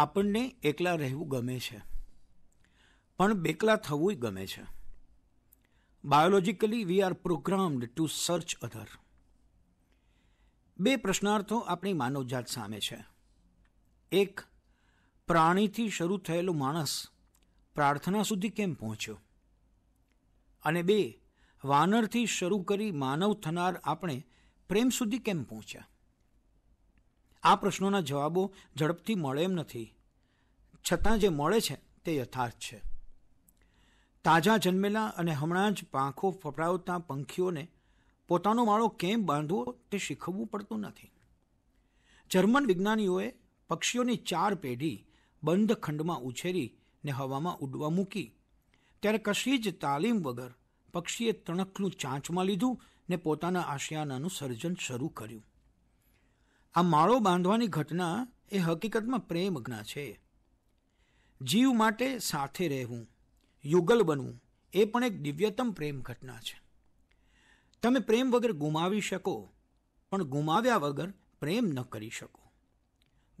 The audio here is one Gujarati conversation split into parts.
આપણને એકલા રહેવું ગમે છે પણ બેકલા થવું ગમે છે biologically we are programmed to search other બે પ્રશ્નાર્થો આપણી માનવજાત સામે છે એક પ્રાણીથી શરૂ થયેલો માણસ પ્રાર્થના સુધી કેમ પહોંચ્યો અને બે વાનરથી શરૂ કરી માનવ થનાર આપણે પ્રેમ સુધી કેમ પહોંચ્યા આ પ્રશ્નોના જવાબો ઝડપથી મળે એમ નથી છતાં જે મળે છે તે યથાર્થ છે તાજા જન્મેલા અને હમણાં જ પાંખો ફફડાવતા પંખીઓને પોતાનો માળો કેમ બાંધવો તે શીખવવું પડતું નથી જર્મન વિજ્ઞાનીઓએ પક્ષીઓની ચાર પેઢી બંધ ખંડમાં ઉછેરી ને હવામાં ઉડવા મૂકી ત્યારે કશી જ તાલીમ વગર પક્ષીએ તણકલું ચાંચમાં લીધું ને પોતાના આશિયાનાનું સર્જન શરૂ કર્યું આ માળો બાંધવાની ઘટના એ હકીકતમાં પ્રેમજ્ઞા છે જીવ માટે સાથે રહેવું યુગલ બનવું એ પણ એક દિવ્યતમ પ્રેમ ઘટના છે તમે પ્રેમ વગર ગુમાવી શકો પણ ગુમાવ્યા વગર પ્રેમ ન કરી શકો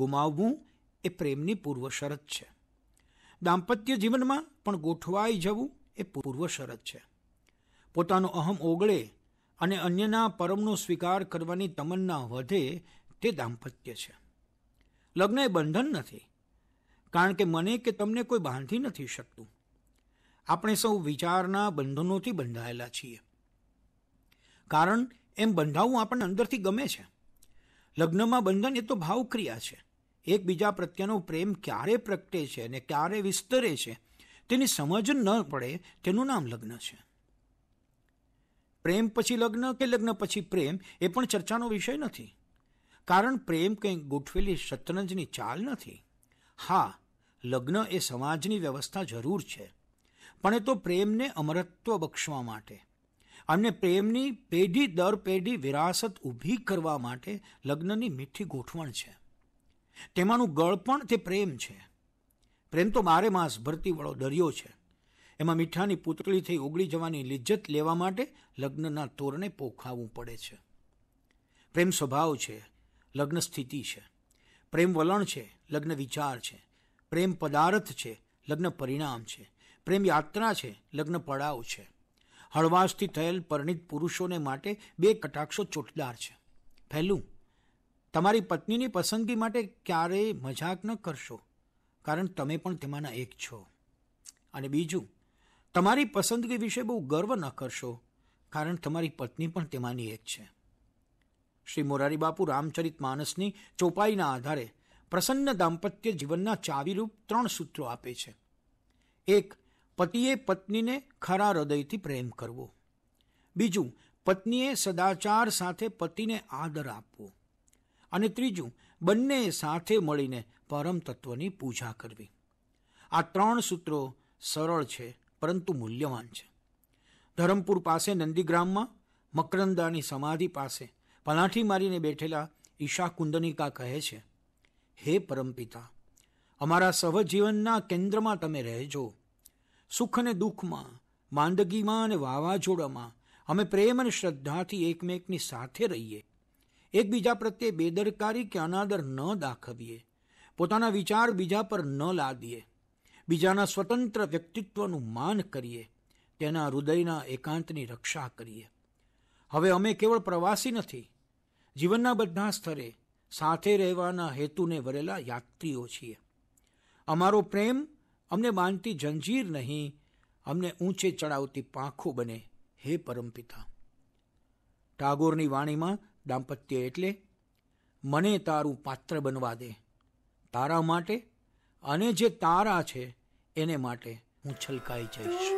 ગુમાવવું એ પ્રેમની પૂર્વ શરત છે દાંપત્ય જીવનમાં પણ ગોઠવાઈ જવું એ પૂર્વ શરત છે પોતાનો અહમ ઓગળે અને અન્યના પરમનો સ્વીકાર કરવાની તમન્ના વધે તે દાંપત્ય છે લગ્ન એ બંધન નથી કારણ કે મને કે તમને કોઈ બાંધી નથી શકતું આપણે સૌ વિચારના બંધનોથી બંધાયેલા છીએ કારણ એમ બંધાવવું આપણને અંદરથી ગમે છે લગ્નમાં બંધન એ તો ભાવક્રિયા છે એકબીજા પ્રત્યેનો પ્રેમ ક્યારે પ્રગટે છે અને ક્યારે વિસ્તરે છે તેની સમજ ન પડે તેનું નામ લગ્ન છે પ્રેમ પછી લગ્ન કે લગ્ન પછી પ્રેમ એ પણ ચર્ચાનો વિષય નથી કારણ પ્રેમ કંઈક ગોઠવેલી શતરંજની ચાલ નથી હા લગ્ન એ સમાજની વ્યવસ્થા જરૂર છે પણ એ તો પ્રેમને અમરત્વ બક્ષવા માટે અને પ્રેમની પેઢી દર પેઢી વિરાસત ઊભી કરવા માટે લગ્નની મીઠી ગોઠવણ છે તેમાંનું ગળપણ તે પ્રેમ છે પ્રેમ તો મારે માસ ભરતી વાળો દરિયો છે એમાં મીઠાની પૂતળી થઈ ઓગળી જવાની લિજ્જત લેવા માટે લગ્નના તોરને પોખાવવું પડે છે પ્રેમ સ્વભાવ છે લગ્ન સ્થિતિ છે પ્રેમ વલણ છે લગ્ન વિચાર છે પ્રેમ પદાર્થ છે લગ્ન પરિણામ છે પ્રેમ યાત્રા છે લગ્ન પડાવ છે હળવાશથી થયેલ પરિણિત પુરુષોને માટે બે કટાક્ષો ચોટદાર છે પહેલું તમારી પત્નીની પસંદગી માટે ક્યારેય મજાક ન કરશો કારણ તમે પણ તેમાંના એક છો અને બીજું તમારી પસંદગી વિશે બહુ ગર્વ ન કરશો કારણ તમારી પત્ની પણ તેમાંની એક છે શ્રી મોરારીબાપુ રામચરિત માનસની ચોપાઈના આધારે પ્રસન્ન દાંપત્ય જીવનના ચાવીરૂપ ત્રણ સૂત્રો આપે છે એક પતિએ પત્નીને ખરા હૃદયથી પ્રેમ કરવો બીજું પત્નીએ સદાચાર સાથે પતિને આદર આપવો અને ત્રીજું બંને સાથે મળીને પરમ તત્વની પૂજા કરવી આ ત્રણ સૂત્રો સરળ છે પરંતુ મૂલ્યવાન છે ધરમપુર પાસે નંદીગ્રામમાં મકરંદાની સમાધિ પાસે પલાઠી મારીને બેઠેલા ઈશા કુંદનિકા કહે છે હે પરમપિતા અમારા સહજીવનના કેન્દ્રમાં તમે રહેજો સુખ અને દુઃખમાં માંદગીમાં અને વાવાઝોડામાં અમે પ્રેમ અને શ્રદ્ધાથી એકમેકની સાથે રહીએ એકબીજા પ્રત્યે બેદરકારી કે અનાદર ન દાખવીએ પોતાના વિચાર બીજા પર ન લાદીએ બીજાના સ્વતંત્ર વ્યક્તિત્વનું માન કરીએ તેના હૃદયના એકાંતની રક્ષા કરીએ હવે અમે કેવળ પ્રવાસી નથી જીવનના બધા સ્તરે સાથે રહેવાના હેતુને વરેલા યાત્રીઓ છીએ અમારો પ્રેમ અમને બાંધતી જંજીર નહીં અમને ઊંચે ચડાવતી પાંખો બને હે પરમપિતા ટાગોરની વાણીમાં દાંપત્ય એટલે મને તારું પાત્ર બનવા દે તારા માટે અને જે તારા છે એને માટે હું છલકાઈ જઈશ